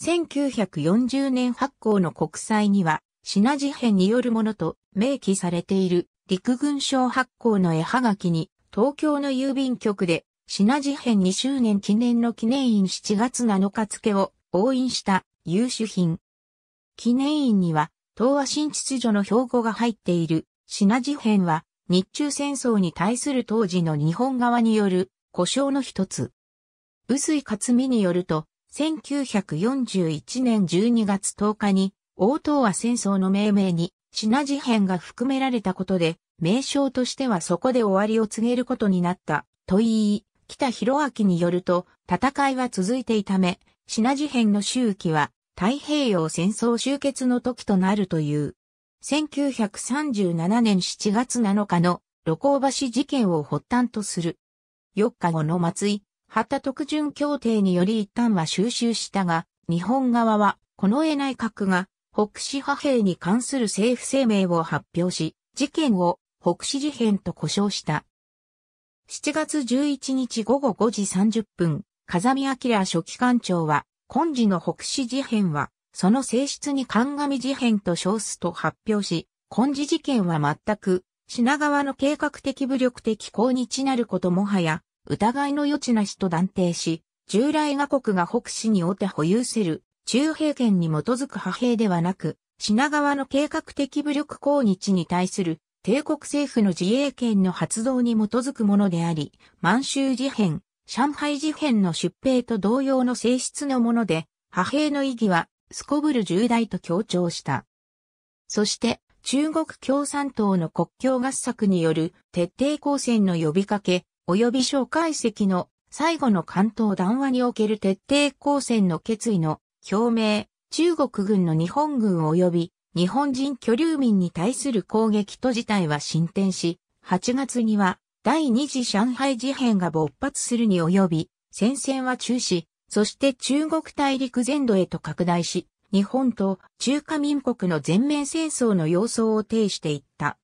1940年発行の国債には、品事変によるものと明記されている陸軍省発行の絵はがきに、東京の郵便局で、品事変2周年記念の記念印7月7日付を押印した優秀品。記念印には、東和新秩序の標語が入っている品事変は、日中戦争に対する当時の日本側による故障の一つ。薄井勝美によると、1941年12月10日に、大東亜戦争の命名に、品事変が含められたことで、名称としてはそこで終わりを告げることになった、と言い、北広明によると、戦いは続いていため、品事変の周期は、太平洋戦争終結の時となるという。1937年7月7日の、露光橋事件を発端とする。4日後の松井、旗特準協定により一旦は収集したが、日本側は、この絵内閣が、北市派兵に関する政府声明を発表し、事件を北市事変と呼称した。7月11日午後5時30分、風見明書記官庁は、今時の北市事変は、その性質に鑑み事変と称すと発表し、今時事件は全く、品川の計画的武力的にちなることもはや、疑いの余地なしと断定し、従来が国が北市におて保有せる、中平権に基づく派兵ではなく、品川の計画的武力抗日に対する帝国政府の自衛権の発動に基づくものであり、満州事変、上海事変の出兵と同様の性質のもので、派兵の意義は、すこぶる重大と強調した。そして、中国共産党の国境合作による徹底抗戦の呼びかけ、及び蒋介石の最後の関東談話における徹底抗戦の決意の表明、中国軍の日本軍及び日本人居留民に対する攻撃と事態は進展し、8月には第二次上海事変が勃発するに及び、戦線は中止、そして中国大陸全土へと拡大し、日本と中華民国の全面戦争の様相を呈していった。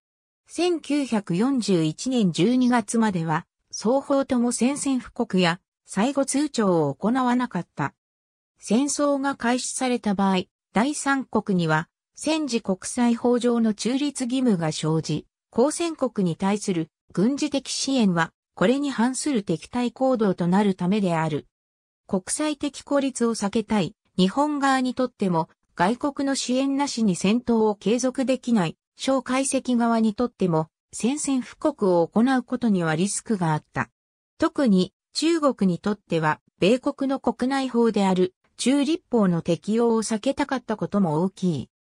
1941年12月までは双方とも宣戦布告や、最後通帳を行わなかった。戦争が開始された場合、第三国には、戦時国際法上の中立義務が生じ、交戦国に対する軍事的支援は、これに反する敵対行動となるためである。国際的孤立を避けたい、日本側にとっても、外国の支援なしに戦闘を継続できない、蒋介石側にとっても、宣戦布告を行うことにはリスクがあった。特に中国にとっては米国の国内法である中立法の適用を避けたかったことも大きい。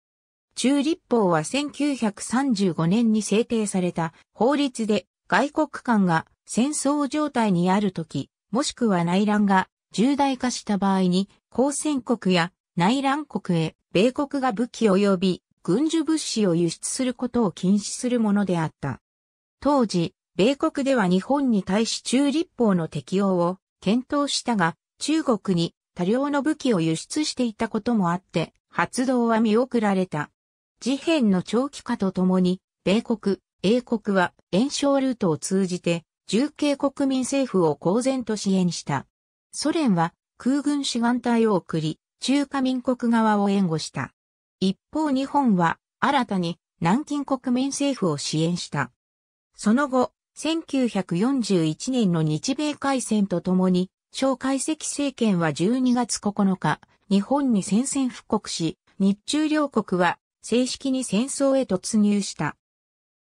中立法は1935年に制定された法律で外国間が戦争状態にあるとき、もしくは内乱が重大化した場合に、交戦国や内乱国へ米国が武器及び軍需物資を輸出することを禁止するものであった。当時、米国では日本に対し中立法の適用を検討したが、中国に多量の武器を輸出していたこともあって、発動は見送られた。事変の長期化とともに、米国、英国は炎症ルートを通じて、重慶国民政府を公然と支援した。ソ連は空軍志願隊を送り、中華民国側を援護した。一方日本は新たに南京国民政府を支援した。その後、1941年の日米海戦とともに、蒋介石政権は12月9日、日本に宣戦布告し、日中両国は正式に戦争へ突入した。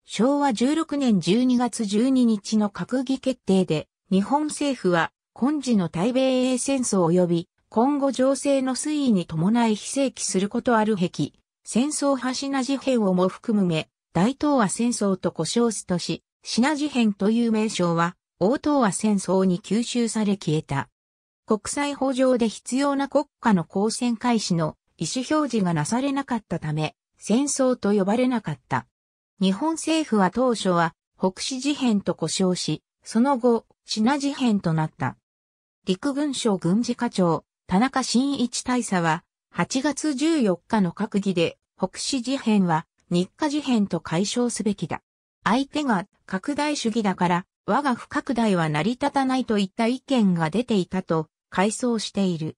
昭和16年12月12日の閣議決定で、日本政府は今時の対米英戦争及び今後情勢の推移に伴い非正規することある壁、戦争端な事変をも含むめ、大東亜戦争と呼称すとし、品事変という名称は、大東亜戦争に吸収され消えた。国際法上で必要な国家の交戦開始の意思表示がなされなかったため、戦争と呼ばれなかった。日本政府は当初は、北市事変と呼称し、その後、品事変となった。陸軍省軍事課長、田中真一大佐は、8月14日の閣議で、北市事変は、日課事変と解消すべきだ。相手が拡大主義だから、我が不拡大は成り立たないといった意見が出ていたと、回想している。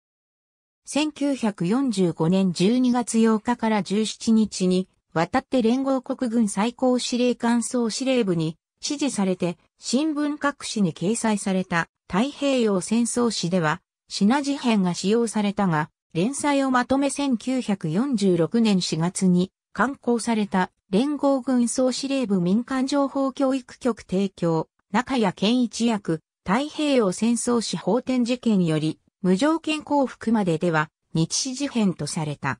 1945年12月8日から17日に、渡って連合国軍最高司令官総司令部に指示されて、新聞各紙に掲載された太平洋戦争史では、品事変が使用されたが、連載をまとめ1946年4月に刊行された連合軍総司令部民間情報教育局提供、中谷健一役、太平洋戦争史法典事件より、無条件降伏まででは、日誌事変とされた。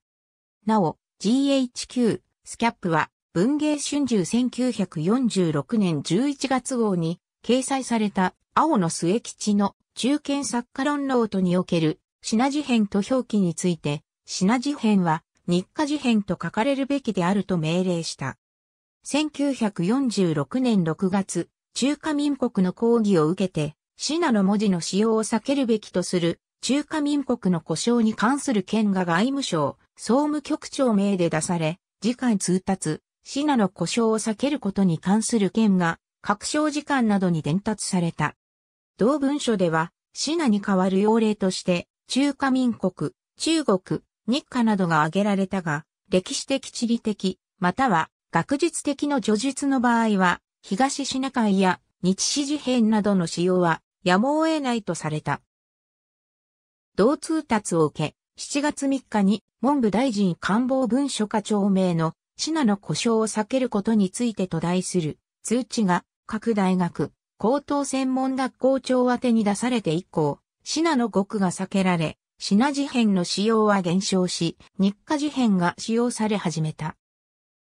なお、GHQ、スキャップは、文芸春秋1946年11月号に、掲載された、青野末吉の中堅作家論ノートにおける、品事変と表記について、品事変は、日課事変と書かれるべきであると命令した。1946年6月、中華民国の抗議を受けて、シナの文字の使用を避けるべきとする、中華民国の故障に関する件が外務省、総務局長名で出され、次回通達、シナの故障を避けることに関する件が、各省時間などに伝達された。同文書では、シナに代わる要令として、中華民国、中国、日課などが挙げられたが、歴史的地理的、または学術的の叙述の場合は、東シナ海や日支持編などの使用はやむを得ないとされた。同通達を受け、7月3日に文部大臣官房文書課長名のシナの故障を避けることについてと題する通知が各大学、高等専門学校長宛に出されて以降、シナの語句が避けられ、シナ事変の使用は減少し、日課事変が使用され始めた。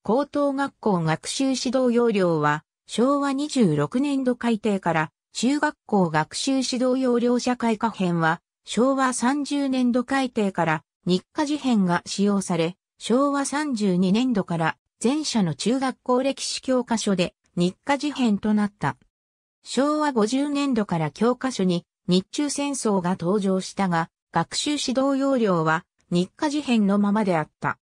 高等学校学習指導要領は、昭和26年度改定から、中学校学習指導要領社会科編は、昭和30年度改定から、日課事変が使用され、昭和32年度から、前者の中学校歴史教科書で、日課事変となった。昭和50年度から教科書に、日中戦争が登場したが、学習指導要領は日課事変のままであった。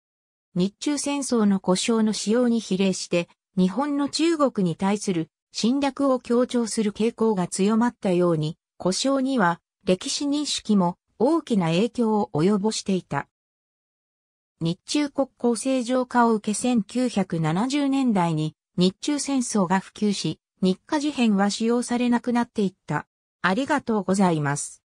日中戦争の故障の使用に比例して、日本の中国に対する侵略を強調する傾向が強まったように、故障には歴史認識も大きな影響を及ぼしていた。日中国交正常化を受け1970年代に日中戦争が普及し、日課事変は使用されなくなっていった。ありがとうございます。